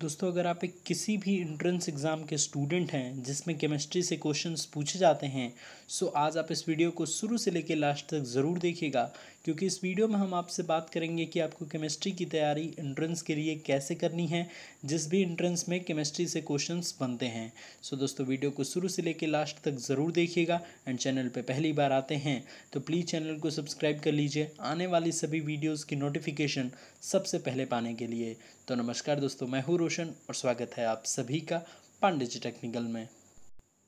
दोस्तों अगर आप एक किसी भी इंट्रेंस एग्ज़ाम के स्टूडेंट हैं जिसमें केमिस्ट्री से क्वेश्चंस पूछे जाते हैं सो आज आप इस वीडियो को शुरू से लेकर लास्ट तक ज़रूर देखिएगा क्योंकि इस वीडियो में हम आपसे बात करेंगे कि आपको केमिस्ट्री की तैयारी इंट्रेंस के लिए कैसे करनी है जिस भी इंट्रेंस में केमिस्ट्री से क्वेश्चन बनते हैं सो दोस्तों वीडियो को शुरू से लेकर लास्ट तक ज़रूर देखिएगा एंड चैनल पर पहली बार आते हैं तो प्लीज़ चैनल को सब्सक्राइब कर लीजिए आने वाली सभी वीडियोज़ की नोटिफिकेशन सबसे पहले पाने के लिए तो नमस्कार दोस्तों मैं हूँ रोशन और स्वागत है आप सभी का पांडे जी टेक्निकल में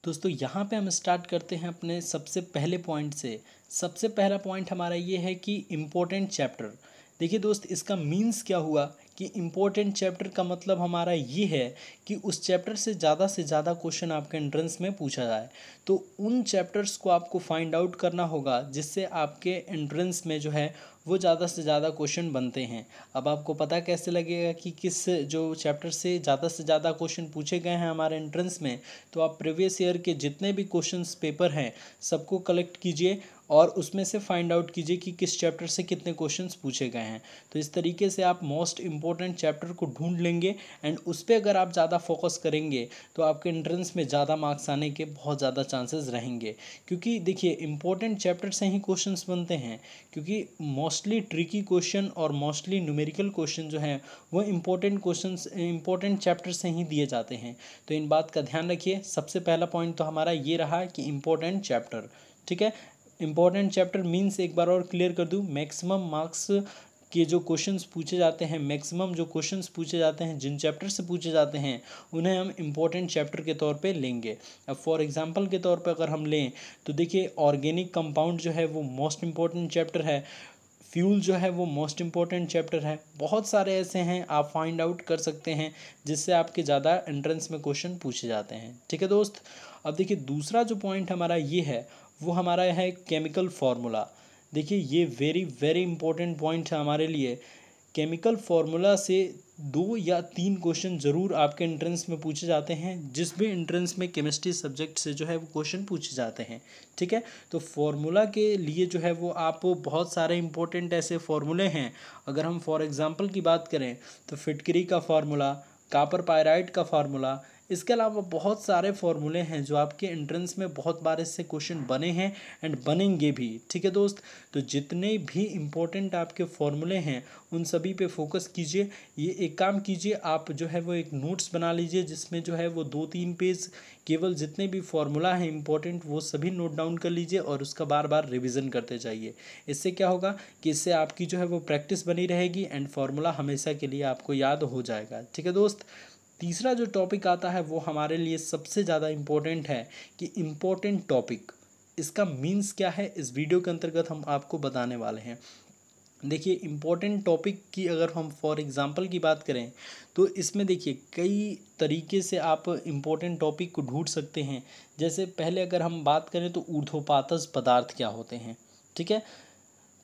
दोस्तों यहाँ पे हम स्टार्ट करते हैं अपने सबसे पहले पॉइंट से सबसे पहला पॉइंट हमारा ये है कि इम्पोर्टेंट चैप्टर देखिए दोस्त इसका मींस क्या हुआ कि इम्पोर्टेंट चैप्टर का मतलब हमारा ये है कि उस चैप्टर से ज़्यादा से ज़्यादा क्वेश्चन आपके एंट्रेंस में पूछा जाए तो उन चैप्टर्स को आपको फाइंड आउट करना होगा जिससे आपके एंट्रेंस में जो है वो ज़्यादा से ज़्यादा क्वेश्चन बनते हैं अब आपको पता कैसे लगेगा कि किस जो चैप्टर से ज़्यादा से ज़्यादा क्वेश्चन पूछे गए हैं हमारे एंट्रेंस में तो आप प्रीवियस ईयर के जितने भी क्वेश्चन पेपर हैं सबको कलेक्ट कीजिए और उसमें से फाइंड आउट कीजिए कि किस चैप्टर से कितने क्वेश्चंस पूछे गए हैं तो इस तरीके से आप मोस्ट इम्पोर्टेंट चैप्टर को ढूंढ लेंगे एंड उस पर अगर आप ज़्यादा फोकस करेंगे तो आपके एंट्रेंस में ज़्यादा मार्क्स आने के बहुत ज़्यादा चांसेस रहेंगे क्योंकि देखिए इंपॉर्टेंट चैप्टर से ही क्वेश्चन बनते हैं क्योंकि मोस्टली ट्रिकी क्वेश्चन और मोस्टली न्यूमेरिकल क्वेश्चन जो हैं वो इंपॉर्टेंट क्वेश्चन इंपॉर्टेंट चैप्टर से ही दिए जाते हैं तो इन बात का ध्यान रखिए सबसे पहला पॉइंट तो हमारा ये रहा कि इम्पोर्टेंट चैप्टर ठीक है इंपॉर्टेंट चैप्टर मीन्स एक बार और क्लियर कर दूँ मैक्सिमम मार्क्स के जो क्वेश्चंस पूछे जाते हैं मैक्सिमम जो क्वेश्चंस पूछे जाते हैं जिन चैप्टर से पूछे जाते हैं उन्हें हम इम्पोर्टेंट चैप्टर के तौर पे लेंगे अब फॉर एग्जांपल के तौर पे अगर हम लें तो देखिए ऑर्गेनिक कंपाउंड जो है वो मोस्ट इम्पॉर्टेंट चैप्टर है फ्यूल जो है वो मोस्ट इम्पॉर्टेंट चैप्टर है बहुत सारे ऐसे हैं आप फाइंड आउट कर सकते हैं जिससे आपके ज़्यादा एंट्रेंस में क्वेश्चन पूछे जाते हैं ठीक है दोस्त अब देखिए दूसरा जो पॉइंट हमारा ये है वो हमारा है केमिकल फार्मूला देखिए ये वेरी वेरी इंपॉर्टेंट पॉइंट है हमारे लिए केमिकल फार्मूला से दो या तीन क्वेश्चन ज़रूर आपके एंट्रेंस में पूछे जाते हैं जिस भी एंट्रेंस में केमिस्ट्री सब्जेक्ट से जो है वो क्वेश्चन पूछे जाते हैं ठीक है तो फॉर्मूला के लिए जो है वो आप बहुत सारे इंपॉर्टेंट ऐसे फॉर्मूले हैं अगर हम फॉर एग्ज़ाम्पल की बात करें तो फिटकरी का फार्मूला कापर पायराइट का फार्मूला इसके अलावा बहुत सारे फॉर्मूले हैं जो आपके एंट्रेंस में बहुत बार इससे क्वेश्चन बने हैं एंड बनेंगे भी ठीक है दोस्त तो जितने भी इम्पोर्टेंट आपके फॉर्मूले हैं उन सभी पे फोकस कीजिए ये एक काम कीजिए आप जो है वो एक नोट्स बना लीजिए जिसमें जो है वो दो तीन पेज केवल जितने भी फॉर्मूला हैं इम्पोर्टेंट वो सभी नोट डाउन कर लीजिए और उसका बार बार रिविज़न करते जाइए इससे क्या होगा कि इससे आपकी जो है वो प्रैक्टिस बनी रहेगी एंड फार्मूला हमेशा के लिए आपको याद हो जाएगा ठीक है दोस्त तीसरा जो टॉपिक आता है वो हमारे लिए सबसे ज़्यादा इम्पोर्टेंट है कि इम्पोर्टेंट टॉपिक इसका मीन्स क्या है इस वीडियो के अंतर्गत हम आपको बताने वाले हैं देखिए इम्पोर्टेंट टॉपिक की अगर हम फॉर एग्ज़ाम्पल की बात करें तो इसमें देखिए कई तरीके से आप इम्पोर्टेंट टॉपिक को ढूंढ सकते हैं जैसे पहले अगर हम बात करें तो ऊर्धोपातज पदार्थ क्या होते हैं ठीक है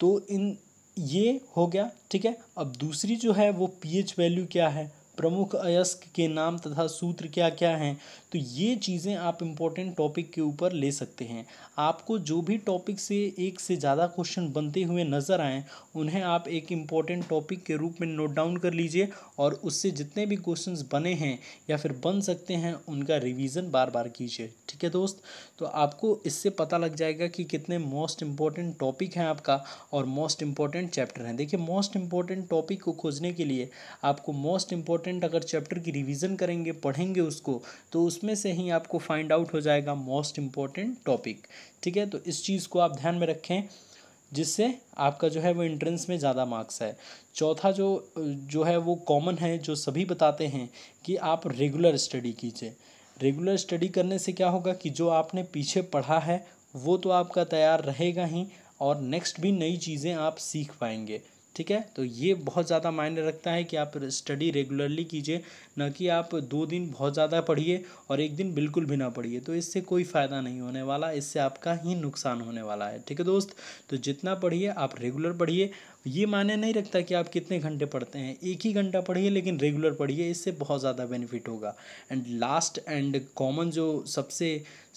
तो इन ये हो गया ठीक है अब दूसरी जो है वो पीएच वैल्यू क्या है प्रमुख अयस्क के नाम तथा सूत्र क्या क्या हैं तो ये चीज़ें आप इम्पोर्टेंट टॉपिक के ऊपर ले सकते हैं आपको जो भी टॉपिक से एक से ज़्यादा क्वेश्चन बनते हुए नज़र आएँ उन्हें आप एक इम्पॉर्टेंट टॉपिक के रूप में नोट डाउन कर लीजिए और उससे जितने भी क्वेश्चन बने हैं या फिर बन सकते हैं उनका रिविज़न बार बार कीजिए ठीक है दोस्त तो आपको इससे पता लग जाएगा कि कितने मोस्ट इम्पॉर्टेंट टॉपिक हैं आपका और मोस्ट इम्पॉर्टेंट चैप्टर हैं देखिए मोस्ट इम्पॉर्टेंट टॉपिक को खोजने के लिए आपको मोस्ट इम्पोर्टेंट इम्पोर्टेंट अगर चैप्टर की रिवीजन करेंगे पढ़ेंगे उसको तो उसमें से ही आपको फाइंड आउट हो जाएगा मोस्ट इम्पॉर्टेंट टॉपिक ठीक है तो इस चीज़ को आप ध्यान में रखें जिससे आपका जो है वो इंट्रेंस में ज़्यादा मार्क्स है चौथा जो जो है वो कॉमन है जो सभी बताते हैं कि आप रेगुलर स्टडी कीजिए रेगुलर स्टडी करने से क्या होगा कि जो आपने पीछे पढ़ा है वो तो आपका तैयार रहेगा ही और नेक्स्ट भी नई चीज़ें आप सीख पाएंगे ठीक है तो ये बहुत ज़्यादा मायने रखता है कि आप स्टडी रेगुलरली कीजिए ना कि आप दो दिन बहुत ज़्यादा पढ़िए और एक दिन बिल्कुल भी ना पढ़िए तो इससे कोई फ़ायदा नहीं होने वाला इससे आपका ही नुकसान होने वाला है ठीक है दोस्त तो जितना पढ़िए आप रेगुलर पढ़िए ये माने नहीं रखता कि आप कितने घंटे पढ़ते हैं एक ही घंटा पढ़िए लेकिन रेगुलर पढ़िए इससे बहुत ज़्यादा बेनिफिट होगा एंड लास्ट एंड कॉमन जो सबसे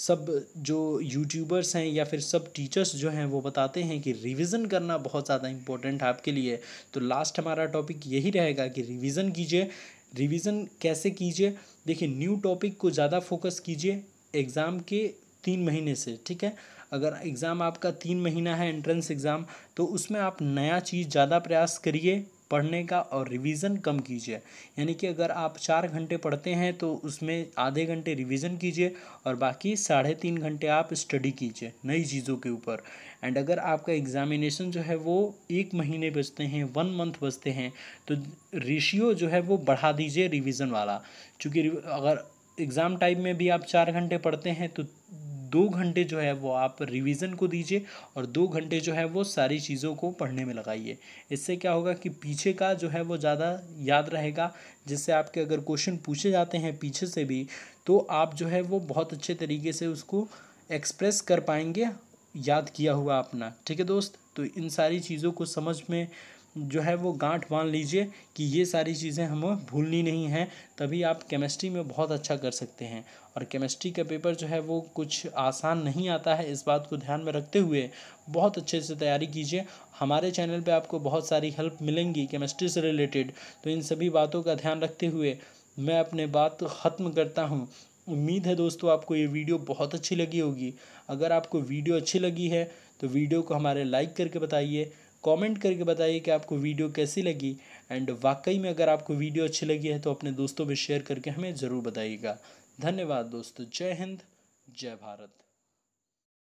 सब जो यूट्यूबर्स हैं या फिर सब टीचर्स जो हैं वो बताते हैं कि रिविज़न करना बहुत ज़्यादा इंपॉर्टेंट है आपके लिए तो लास्ट हमारा टॉपिक यही रहेगा कि रिविज़न कीजिए रिविज़न कैसे कीजिए देखिए न्यू टॉपिक को ज़्यादा फोकस कीजिए एग्ज़ाम के तीन महीने से ठीक है अगर एग्ज़ाम आपका तीन महीना है एंट्रेंस एग्ज़ाम तो उसमें आप नया चीज़ ज़्यादा प्रयास करिए पढ़ने का और रिवीजन कम कीजिए यानी कि अगर आप चार घंटे पढ़ते हैं तो उसमें आधे घंटे रिवीजन कीजिए और बाकी साढ़े तीन घंटे आप स्टडी कीजिए नई चीज़ों के ऊपर एंड अगर आपका एग्ज़ामिनेशन जो है वो एक महीने बचते हैं वन मंथ बचते हैं तो रेशियो जो है वो बढ़ा दीजिए रिविज़न वाला चूँकि अगर एग्ज़ाम टाइम में भी आप चार घंटे पढ़ते हैं तो दो घंटे जो है वो आप रिवीजन को दीजिए और दो घंटे जो है वो सारी चीज़ों को पढ़ने में लगाइए इससे क्या होगा कि पीछे का जो है वो ज़्यादा याद रहेगा जिससे आपके अगर क्वेश्चन पूछे जाते हैं पीछे से भी तो आप जो है वो बहुत अच्छे तरीके से उसको एक्सप्रेस कर पाएंगे याद किया हुआ अपना ठीक है दोस्त तो इन सारी चीज़ों को समझ में जो है वो गांठ बांध लीजिए कि ये सारी चीज़ें हमें भूलनी नहीं है तभी आप केमिस्ट्री में बहुत अच्छा कर सकते हैं और केमिस्ट्री का पेपर जो है वो कुछ आसान नहीं आता है इस बात को ध्यान में रखते हुए बहुत अच्छे से तैयारी कीजिए हमारे चैनल पे आपको बहुत सारी हेल्प मिलेंगी केमिस्ट्री से रिलेटेड तो इन सभी बातों का ध्यान रखते हुए मैं अपने बात ख़त्म करता हूँ उम्मीद है दोस्तों आपको ये वीडियो बहुत अच्छी लगी होगी अगर आपको वीडियो अच्छी लगी है तो वीडियो को हमारे लाइक करके बताइए कमेंट करके बताइए कि आपको वीडियो कैसी लगी एंड वाकई में अगर आपको वीडियो अच्छी लगी है तो अपने दोस्तों में शेयर करके हमें ज़रूर बताइएगा धन्यवाद दोस्तों जय हिंद जय भारत